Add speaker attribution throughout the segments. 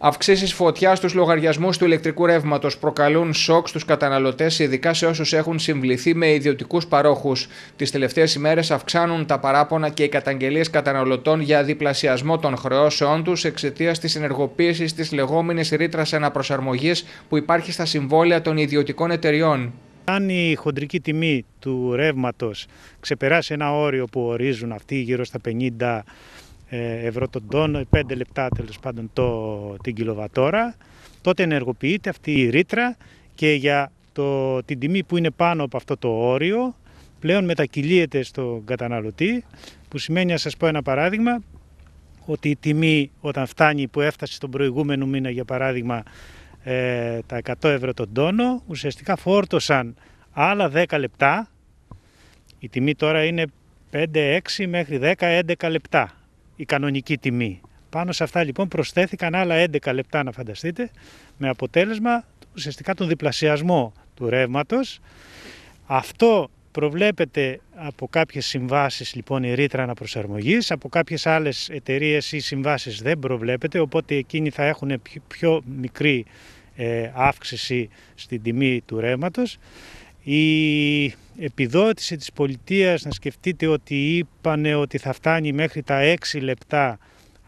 Speaker 1: Αυξήσεις φωτιά στους λογαριασμούς του ηλεκτρικού ρεύματος προκαλούν σοκ στους καταναλωτές, ειδικά σε όσους έχουν συμβληθεί με ιδιωτικούς παρόχους. Τις τελευταίες ημέρες αυξάνουν τα παράπονα και οι καταγγελίες καταναλωτών για διπλασιασμό των χρεώσεών τους εξαιτίας της ενεργοποίησης της λεγόμενης ρήτρας αναπροσαρμογής που υπάρχει στα συμβόλαια των ιδιωτικών εταιριών. Αν η χοντρική τιμή του ρεύματος ξεπεράσει ένα όριο
Speaker 2: που ορίζουν αυτοί γύρω στα 50 ε, ευρώ τον τόνο, 5 λεπτά τέλος πάντων το, την κιλοβατόρα, τότε ενεργοποιείται αυτή η ρήτρα και για το, την τιμή που είναι πάνω από αυτό το όριο πλέον μετακυλίεται στον καταναλωτή που σημαίνει, να σας πω ένα παράδειγμα, ότι η τιμή όταν φτάνει που έφτασε στον προηγούμενο μήνα για παράδειγμα ε, τα 100 ευρώ τον τόνο ουσιαστικά φόρτωσαν άλλα 10 λεπτά η τιμή τώρα είναι 5, 6 μέχρι 10, 11 λεπτά η κανονική τιμή. Πάνω σε αυτά λοιπόν προσθέθηκαν άλλα 11 λεπτά να φανταστείτε με αποτέλεσμα ουσιαστικά τον διπλασιασμό του ρεύματος. Αυτό προβλέπεται από κάποιες συμβάσεις λοιπόν η ρήτρα αναπροσαρμογής, από κάποιες άλλες εταιρείες ή συμβάσεις δεν προβλέπεται, οπότε εκείνοι θα έχουν πιο μικρή ε, αύξηση στην τιμή του ρεύματος. Η επιδότηση της πολιτείας να σκεφτείτε ότι είπανε ότι θα φτάνει μέχρι τα 6 λεπτά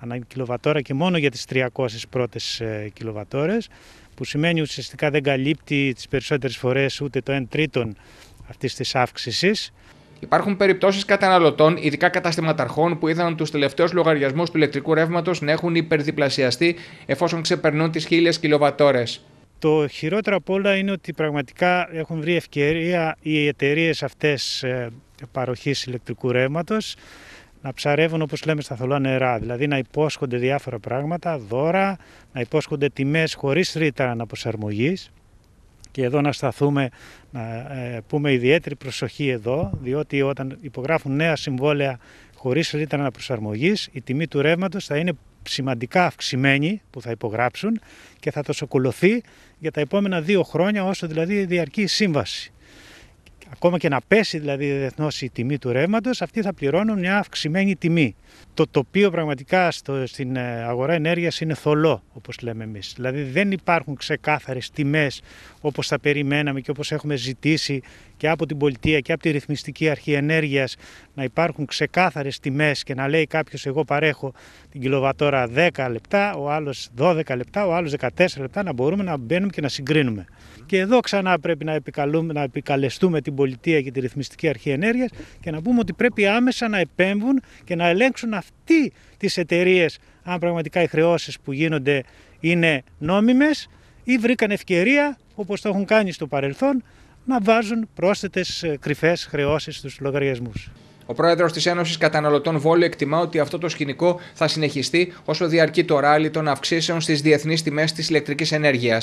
Speaker 2: ανά κιλοβατόρα και μόνο για τις 300 πρώτες ε, κιλοβατόρες που σημαίνει ουσιαστικά δεν καλύπτει τις περισσότερες
Speaker 1: φορές ούτε το 1 τρίτον αυτής της αύξησης. Υπάρχουν περιπτώσεις καταναλωτών, ειδικά καταστηματαρχών, που είδαν τους τελευταίους λογαριασμούς του ηλεκτρικού ρεύματος να έχουν υπερδιπλασιαστεί εφόσον ξεπερνούν τις 1000 κιλοβατόρες. Το χειρότερο απ' όλα είναι ότι
Speaker 2: πραγματικά έχουν βρει ευκαιρία οι εταιρείες αυτές ε, παροχής ηλεκτρικού ρεύματος να ψαρεύουν όπως λέμε στα θολά νερά, δηλαδή να υπόσχονται διάφορα πράγματα, δώρα, να υπόσχονται τιμές χωρίς ρήτρα προσαρμογής. και εδώ να σταθούμε, να ε, πούμε ιδιαίτερη προσοχή εδώ, διότι όταν υπογράφουν νέα συμβόλαια χωρίς ρήτρα αναπροσαρμογής, η τιμή του ρεύματος θα είναι σημαντικά αυξημένη που θα υπογράψουν και θα τους ακολουθεί για τα επόμενα δύο χρόνια όσο δηλαδή διαρκεί σύμβαση ακόμα και να πέσει δηλαδή διεθνώς η τιμή του ρεύματος, αυτοί θα πληρώνουν μια αυξημένη τιμή. Το τοπίο πραγματικά στο, στην ε, αγορά ενέργειας είναι θολό, όπως λέμε εμείς. Δηλαδή δεν υπάρχουν ξεκάθαρες τιμές όπως θα περιμέναμε και όπως έχουμε ζητήσει και από την πολιτεία και από τη ρυθμιστική αρχή ενέργειας να υπάρχουν ξεκάθαρες τιμές και να λέει κάποιος: Εγώ παρέχω την κιλοβατόρα 10 λεπτά, ο άλλος 12 λεπτά, ο άλλος 14 λεπτά, να μπορούμε να μπαίνουμε και να συγκρίνουμε. Και εδώ ξανά πρέπει να, επικαλούμε, να επικαλεστούμε την πολιτεία και τη ρυθμιστική αρχή ενέργειας και να πούμε ότι πρέπει άμεσα να επέμβουν και να ελέγξουν αυτή τις εταιρείες αν πραγματικά οι χρεώσεις που γίνονται είναι νόμιμες ή βρήκαν ευκαιρία, όπως το έχουν κάνει στο παρελθόν, να βάζουν πρόσθετες ε, κρυφές χρεώσεις στους λογαριασμούς.
Speaker 1: Ο πρόεδρος της Ένωσης Καταναλωτών Βόλου εκτιμά ότι αυτό το σκηνικό θα συνεχιστεί όσο διαρκεί το ράλι των αυξήσεων στις διεθνείς τιμές της ηλεκτρικής ενέργειας.